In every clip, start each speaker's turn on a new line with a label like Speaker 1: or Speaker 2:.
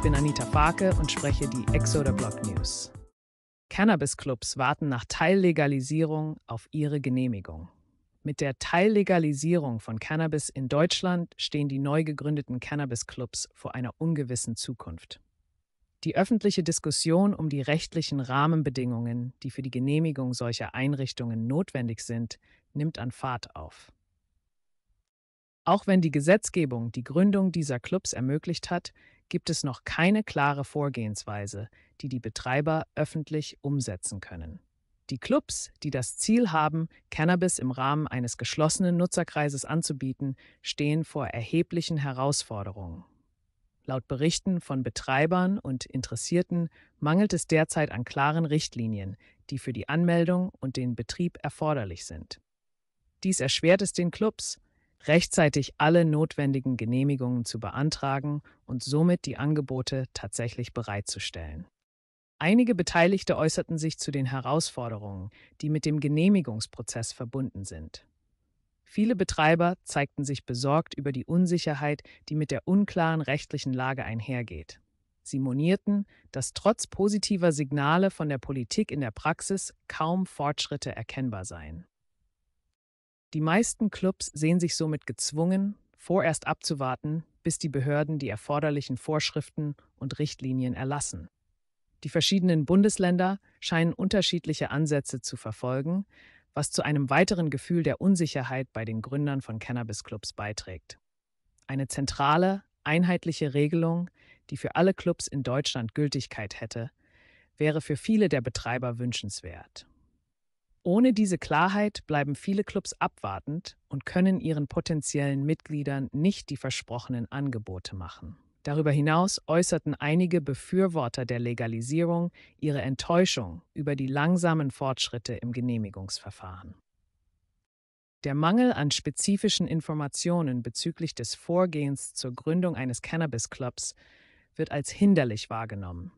Speaker 1: Ich bin Anita Farke und spreche die Exoder Blog News. Cannabis-Clubs warten nach Teillegalisierung auf ihre Genehmigung. Mit der Teillegalisierung von Cannabis in Deutschland stehen die neu gegründeten Cannabis-Clubs vor einer ungewissen Zukunft. Die öffentliche Diskussion um die rechtlichen Rahmenbedingungen, die für die Genehmigung solcher Einrichtungen notwendig sind, nimmt an Fahrt auf. Auch wenn die Gesetzgebung die Gründung dieser Clubs ermöglicht hat, gibt es noch keine klare Vorgehensweise, die die Betreiber öffentlich umsetzen können. Die Clubs, die das Ziel haben, Cannabis im Rahmen eines geschlossenen Nutzerkreises anzubieten, stehen vor erheblichen Herausforderungen. Laut Berichten von Betreibern und Interessierten mangelt es derzeit an klaren Richtlinien, die für die Anmeldung und den Betrieb erforderlich sind. Dies erschwert es den Clubs, rechtzeitig alle notwendigen Genehmigungen zu beantragen und somit die Angebote tatsächlich bereitzustellen. Einige Beteiligte äußerten sich zu den Herausforderungen, die mit dem Genehmigungsprozess verbunden sind. Viele Betreiber zeigten sich besorgt über die Unsicherheit, die mit der unklaren rechtlichen Lage einhergeht. Sie monierten, dass trotz positiver Signale von der Politik in der Praxis kaum Fortschritte erkennbar seien. Die meisten Clubs sehen sich somit gezwungen, vorerst abzuwarten, bis die Behörden die erforderlichen Vorschriften und Richtlinien erlassen. Die verschiedenen Bundesländer scheinen unterschiedliche Ansätze zu verfolgen, was zu einem weiteren Gefühl der Unsicherheit bei den Gründern von Cannabis-Clubs beiträgt. Eine zentrale, einheitliche Regelung, die für alle Clubs in Deutschland Gültigkeit hätte, wäre für viele der Betreiber wünschenswert. Ohne diese Klarheit bleiben viele Clubs abwartend und können ihren potenziellen Mitgliedern nicht die versprochenen Angebote machen. Darüber hinaus äußerten einige Befürworter der Legalisierung ihre Enttäuschung über die langsamen Fortschritte im Genehmigungsverfahren. Der Mangel an spezifischen Informationen bezüglich des Vorgehens zur Gründung eines Cannabis-Clubs wird als hinderlich wahrgenommen.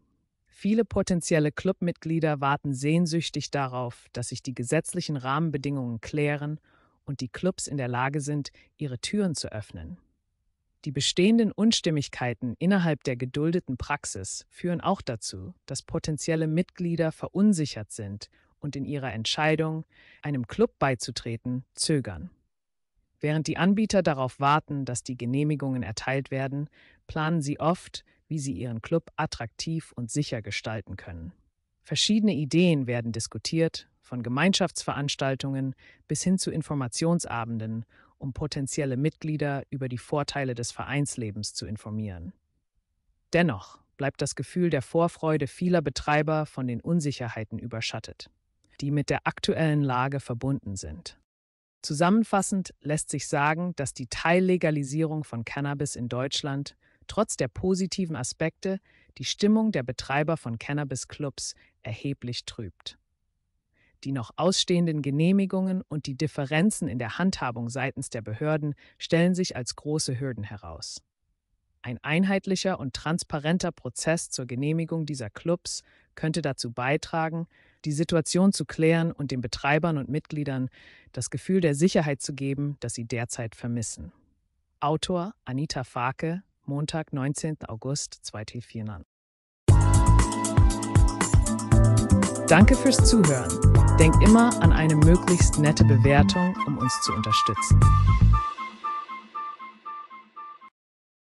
Speaker 1: Viele potenzielle Clubmitglieder warten sehnsüchtig darauf, dass sich die gesetzlichen Rahmenbedingungen klären und die Clubs in der Lage sind, ihre Türen zu öffnen. Die bestehenden Unstimmigkeiten innerhalb der geduldeten Praxis führen auch dazu, dass potenzielle Mitglieder verunsichert sind und in ihrer Entscheidung, einem Club beizutreten, zögern. Während die Anbieter darauf warten, dass die Genehmigungen erteilt werden, planen sie oft, wie sie ihren Club attraktiv und sicher gestalten können. Verschiedene Ideen werden diskutiert, von Gemeinschaftsveranstaltungen bis hin zu Informationsabenden, um potenzielle Mitglieder über die Vorteile des Vereinslebens zu informieren. Dennoch bleibt das Gefühl der Vorfreude vieler Betreiber von den Unsicherheiten überschattet, die mit der aktuellen Lage verbunden sind. Zusammenfassend lässt sich sagen, dass die Teillegalisierung von Cannabis in Deutschland trotz der positiven Aspekte die Stimmung der Betreiber von Cannabis-Clubs erheblich trübt. Die noch ausstehenden Genehmigungen und die Differenzen in der Handhabung seitens der Behörden stellen sich als große Hürden heraus. Ein einheitlicher und transparenter Prozess zur Genehmigung dieser Clubs könnte dazu beitragen, die Situation zu klären und den Betreibern und Mitgliedern das Gefühl der Sicherheit zu geben, das sie derzeit vermissen. Autor Anita Farke, Montag, 19. August 2004. Danke fürs Zuhören. Denkt immer an eine möglichst nette Bewertung, um uns zu unterstützen.